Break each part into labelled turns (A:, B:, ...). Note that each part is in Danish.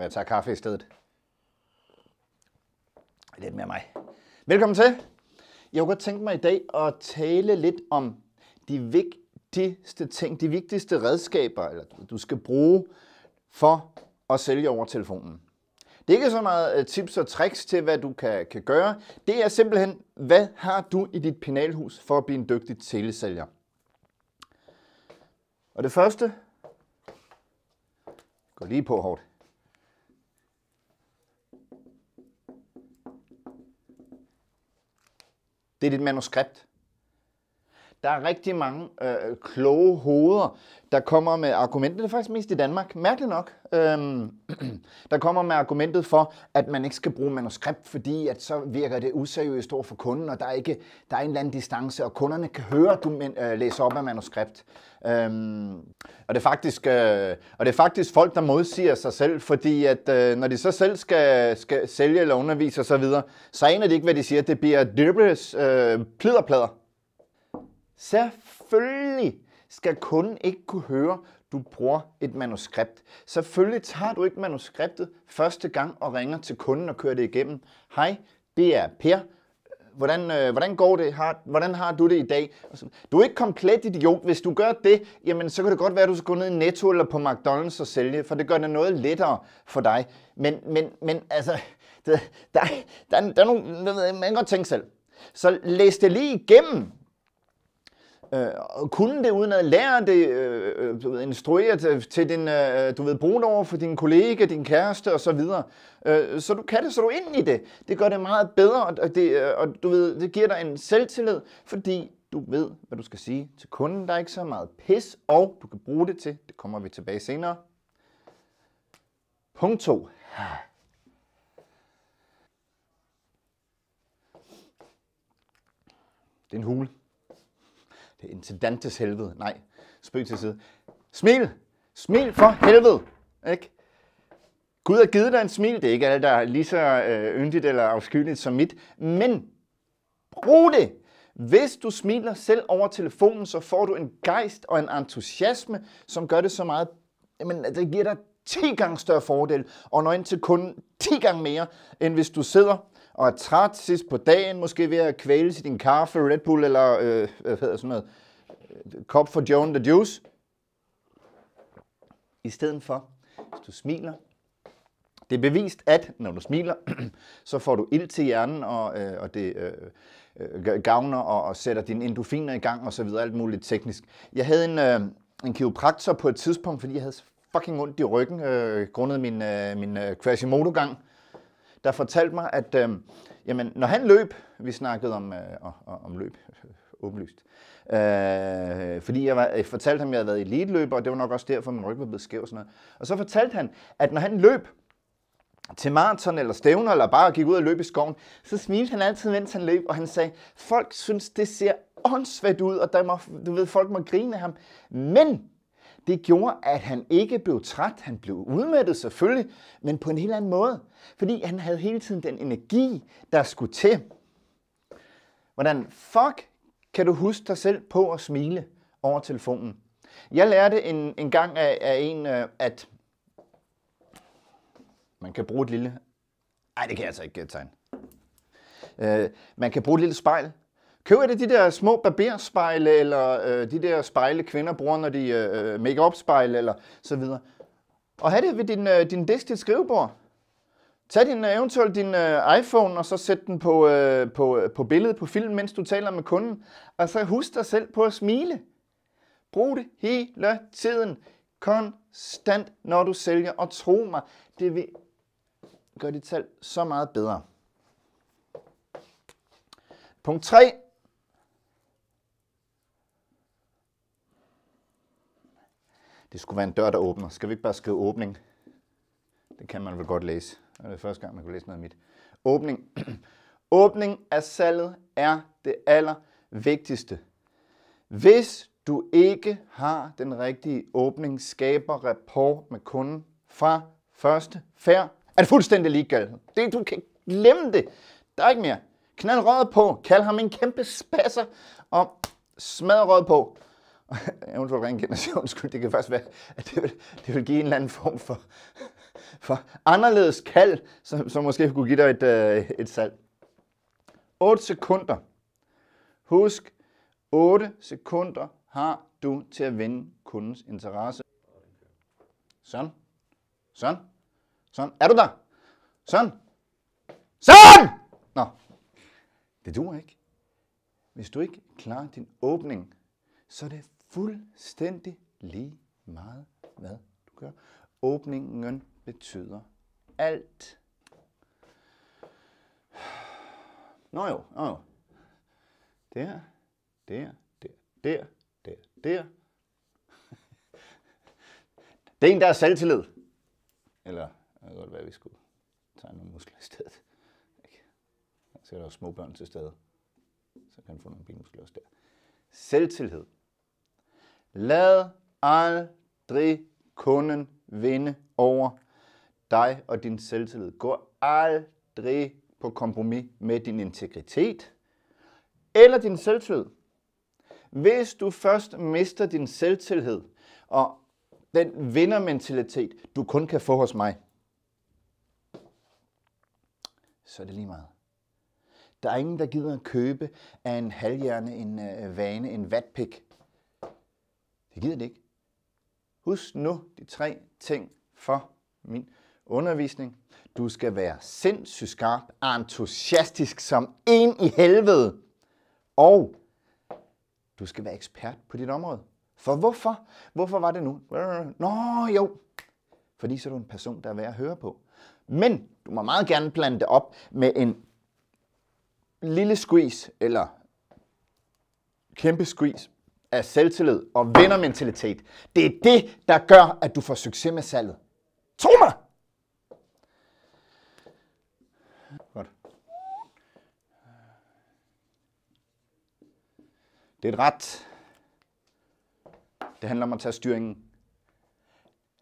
A: om jeg tager kaffe i stedet. Lidt mere mig. Velkommen til. Jeg kunne godt tænke mig i dag at tale lidt om de vigtigste ting, de vigtigste redskaber, eller du skal bruge for at sælge over telefonen. Det er ikke så meget øh, tips og tricks til, hvad du kan, kan gøre. Det er simpelthen, hvad har du i dit penalhus for at blive en dygtig telesælger? Og det første, gå lige på hårdt, Det er dit manuskript. Der er rigtig mange øh, kloge hoveder, der kommer med argumentet, det er faktisk mest i Danmark, mærkeligt nok, øhm, der kommer med argumentet for, at man ikke skal bruge manuskript, fordi at så virker det useriøst over for kunden, og der er, ikke, der er en eller anden distance, og kunderne kan høre, at du men, øh, læser op af manuskript. Øhm, og, det er faktisk, øh, og det er faktisk folk, der modsiger sig selv, fordi at øh, når de så selv skal, skal sælge eller undervise osv., så, så aner de ikke, hvad de siger. Det bliver dribbles øh, pliderplader. Selvfølgelig skal kunden ikke kunne høre, du bruger et manuskript. Selvfølgelig tager du ikke manuskriptet første gang og ringer til kunden og kører det igennem. Hej, det er Per. Hvordan, øh, hvordan går det? Har, hvordan har du det i dag? Du er ikke komplet idiot. Hvis du gør det, jamen, så kan det godt være, at du skal gå ned i Netto eller på McDonald's og sælge, for det gør det noget lettere for dig. Men, men, men altså, det, der, der, der, der er nogle, man kan godt tænke selv. Så læs det lige igennem, Øh, kunne det uden at lære det, øh, øh, du ved, instruere til, til din, øh, du ved, brune over for din kollega, din kæreste og så videre. Øh, så du kan det, så du ind i det. Det gør det meget bedre, og, det, øh, og du ved, det giver dig en selvtillid, fordi du ved, hvad du skal sige til kunden. Der er ikke så meget pis, og du kan bruge det til, det kommer vi tilbage senere. Punkt 2. Det er en hule. Det er intendantes helvede. Nej, spøg til side. Smil! Smil for helvede! Ikke? Gud har givet dig en smil. Det er ikke alle, der er lige så øh, yndigt eller afskyeligt som mit. Men brug det! Hvis du smiler selv over telefonen, så får du en gejst og en entusiasme, som gør det så meget... Jamen, det giver dig 10 gange større fordel, og når ind til kunden 10 gange mere, end hvis du sidder og er træt sidst på dagen, måske ved at kvæle din kaffe, Red Bull eller øh, hvad hedder sådan noget, øh, kop for Joan the Juice. I stedet for, hvis du smiler, det er bevist, at når du smiler, så får du ild til hjernen, og, øh, og det øh, øh, gavner og, og sætter dine endorfiner i gang og så videre, alt muligt teknisk. Jeg havde en, øh, en kiropraktor på et tidspunkt, fordi jeg havde fucking ondt i ryggen, øh, grundet min, øh, min øh, Quasimodo-gang der fortalte mig, at øh, jamen, når han løb, vi snakkede om, øh, om løb, åbenlyst, øh, fordi jeg, var, jeg fortalte ham, at jeg havde været elitløber, og det var nok også derfor, min ryg var blevet skæv og sådan noget. Og så fortalte han, at når han løb, til maraton eller stævner, eller bare gik ud og løb i skoven, så smilte han altid, mens han løb, og han sagde, folk synes, det ser åndssvagt ud, og der må, du ved, folk må grine af ham. Men det gjorde, at han ikke blev træt. Han blev udmattet selvfølgelig, men på en helt anden måde. Fordi han havde hele tiden den energi, der skulle til. Hvordan fuck kan du huske dig selv på at smile over telefonen? Jeg lærte en, en gang af, af en, øh, at man kan bruge et lille... Nej, det kan jeg altså ikke tegne. Øh, man kan bruge et lille spejl Køb et af de der små barberspejle, eller øh, de der spejle, kvinder bruger, når de øh, øh make-up spejle, eller så videre. Og have det ved din, øh, din disk, dit skrivebord. Tag din, øh, eventuelt din øh, iPhone, og så sæt den på, øh, på, øh, på billedet på filmen, mens du taler med kunden. Og så husk dig selv på at smile. Brug det hele tiden. Konstant, når du sælger. Og tro mig, det vil gøre dit salg så meget bedre. Punkt 3. Det skulle være en dør, der åbner. Skal vi ikke bare skrive åbning? Det kan man vel godt læse. det er det første gang, man kunne læse noget af mit. Åbning. åbning af salget er det aller vigtigste. Hvis du ikke har den rigtige åbning, skaber rapport med kunden fra første færd, er det fuldstændig ligegyldigt. Det, du kan glemme det. Der er ikke mere. Knald røret på, kald ham en kæmpe spasser og smad røret på. eventuelt reinkarnation, skyld, det kan faktisk være, at det vil, det vil give en eller anden form for, for anderledes kald, som, som måske kunne give dig et, øh, et salg. 8 sekunder. Husk, 8 sekunder har du til at vinde kundens interesse. Sådan. Sådan. Sådan. Er du der? Sådan. Sådan! Nå, det duer ikke. Hvis du ikke klarer din åbning, så er det fuldstændig lige meget, hvad du gør. Åbningen betyder alt. Nå jo, nå jo. Der, der, der, der, der, der. Det er en, der er selvtillid. Eller, det kan godt være, at vi skulle tage nogle muskler i stedet. Så er der jo små børn til stede. Så kan man få nogle benmuskler også der. Selvtillid. Lad aldrig kunden vinde over dig og din selvtillid. Gå aldrig på kompromis med din integritet eller din selvtillid. Hvis du først mister din selvtillid og den vindermentalitet, du kun kan få hos mig, så er det lige meget. Der er ingen, der gider at købe af en halvhjerne, en øh, vane, en vatpik. Det gider de ikke. Husk nu de tre ting for min undervisning. Du skal være sindssygt skarp, entusiastisk som en i helvede. Og du skal være ekspert på dit område. For hvorfor? Hvorfor var det nu? Nå jo, fordi så er du en person, der er værd at høre på. Men du må meget gerne blande det op med en lille squeeze eller kæmpe squeeze af selvtillid og vindermentalitet. Det er det, der gør, at du får succes med salget. Tro mig! Godt. Det er et ret. Det handler om at tage styringen.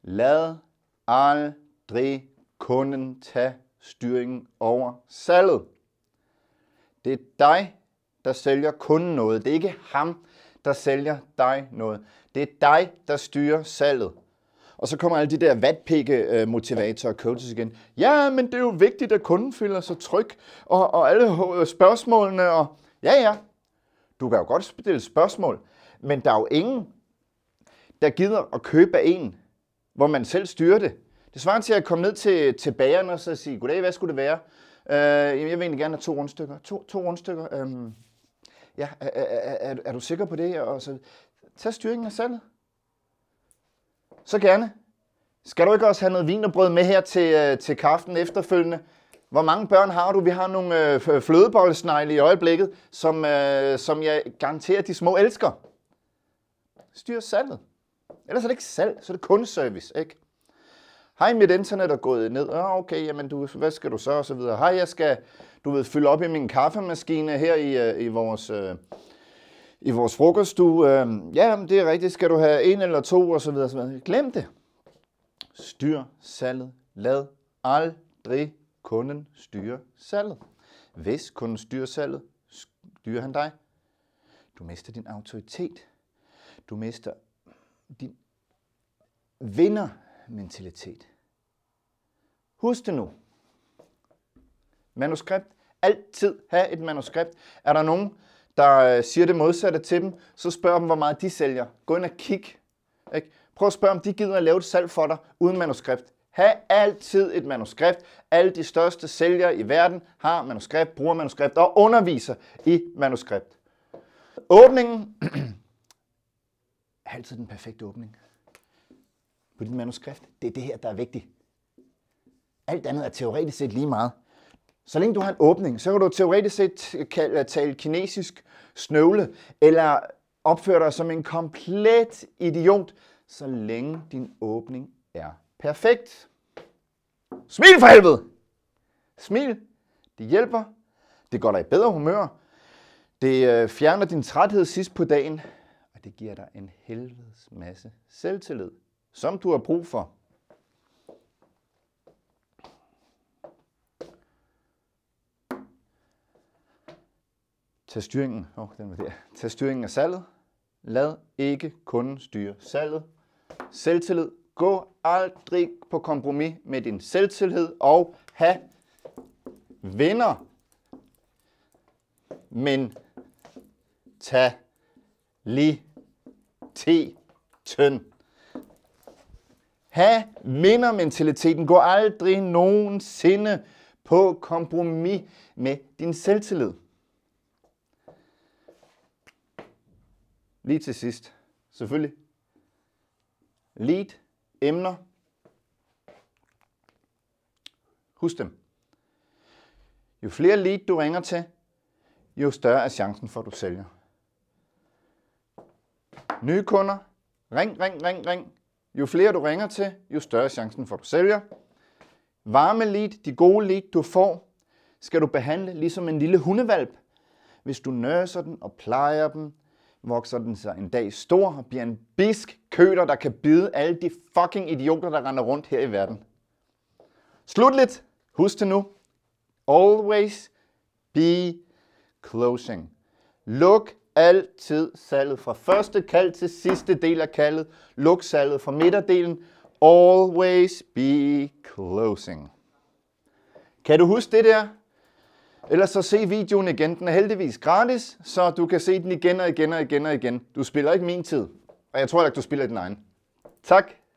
A: Lad aldrig kunden tage styringen over salget. Det er dig, der sælger kunden noget. Det er ikke ham, der sælger dig noget. Det er dig, der styrer salget. Og så kommer alle de der vatpikke øh, motivatorer og coaches igen. Ja, men det er jo vigtigt, at kunden føler sig tryg, og, og alle øh, spørgsmålene, og ja, ja, du kan jo godt stille spørgsmål, men der er jo ingen, der gider at købe af en, hvor man selv styrer det. Det svarer til at komme ned til, til bageren og så sige, goddag, hvad skulle det være? Øh, jeg vil egentlig gerne have to rundstykker. To, to rundstykker. Øh, ja, er, er, er, er du sikker på det? Og så, tag styringen af salget. Så gerne. Skal du ikke også have noget vin og brød med her til, øh, til kaften efterfølgende? Hvor mange børn har du? Vi har nogle øh, flødebollesnegle i øjeblikket, som, øh, som jeg garanterer, de små elsker. Styr salget. Ellers er det ikke salg, så er det kundeservice, ikke? Hej, mit internet er gået ned. Oh, okay, jamen du, hvad skal du så? Og så videre. Hej, jeg skal du ved, fylde op i min kaffemaskine her i, øh, i vores... Øh, i vores frokoststue, øh, ja, det er rigtigt, skal du have en eller to, og så videre, så videre. Glem det. Styr salget. Lad aldrig kunden styre salget. Hvis kunden styrer salget, styrer han dig. Du mister din autoritet. Du mister din vinder mentalitet. Husk det nu. Manuskript. Altid have et manuskript. Er der nogen, der øh, siger det modsatte til dem, så spørg dem, hvor meget de sælger. Gå ind og kig. Ikke? Prøv at spørge, om de gider at lave et salg for dig uden manuskript. Ha' altid et manuskript. Alle de største sælgere i verden har manuskript, bruger manuskript og underviser i manuskript. Åbningen. altid den perfekte åbning på dit manuskrift. Det er det her, der er vigtigt. Alt andet er teoretisk set lige meget. Så længe du har en åbning, så kan du teoretisk set øh, tale kinesisk snøvle, eller opføre dig som en komplet idiot, så længe din åbning er perfekt. Smil for helvede! Smil, det hjælper, det gør dig i bedre humør, det øh, fjerner din træthed sidst på dagen, og det giver dig en helvedes masse selvtillid som du har brug for. Tag styringen, oh, den var der. Tag styringen af salget. Lad ikke kunden styre salget. Selvtillid. Gå aldrig på kompromis med din selvtillid og have venner. Men tag lige te tøn. Ha' vindermentaliteten. Gå aldrig nogensinde på kompromis med din selvtillid. Lige til sidst, selvfølgelig. Lead, emner. Husk dem. Jo flere lead du ringer til, jo større er chancen for, at du sælger. Nye kunder. Ring, ring, ring, ring. Jo flere du ringer til, jo større chancen for, at du sælger. Varme lead, de gode lead, du får, skal du behandle ligesom en lille hundevalp. Hvis du nørser den og plejer den, vokser den sig en dag stor og bliver en bisk køder, der kan bide alle de fucking idioter, der render rundt her i verden. Slutligt, husk det nu. Always be closing. Luk altid salget fra første kald til sidste del af kaldet. Luk salget fra midterdelen. Always be closing. Kan du huske det der? Ellers så se videoen igen. Den er heldigvis gratis, så du kan se den igen og igen og igen og igen. Du spiller ikke min tid, og jeg tror ikke, du spiller din egen. Tak.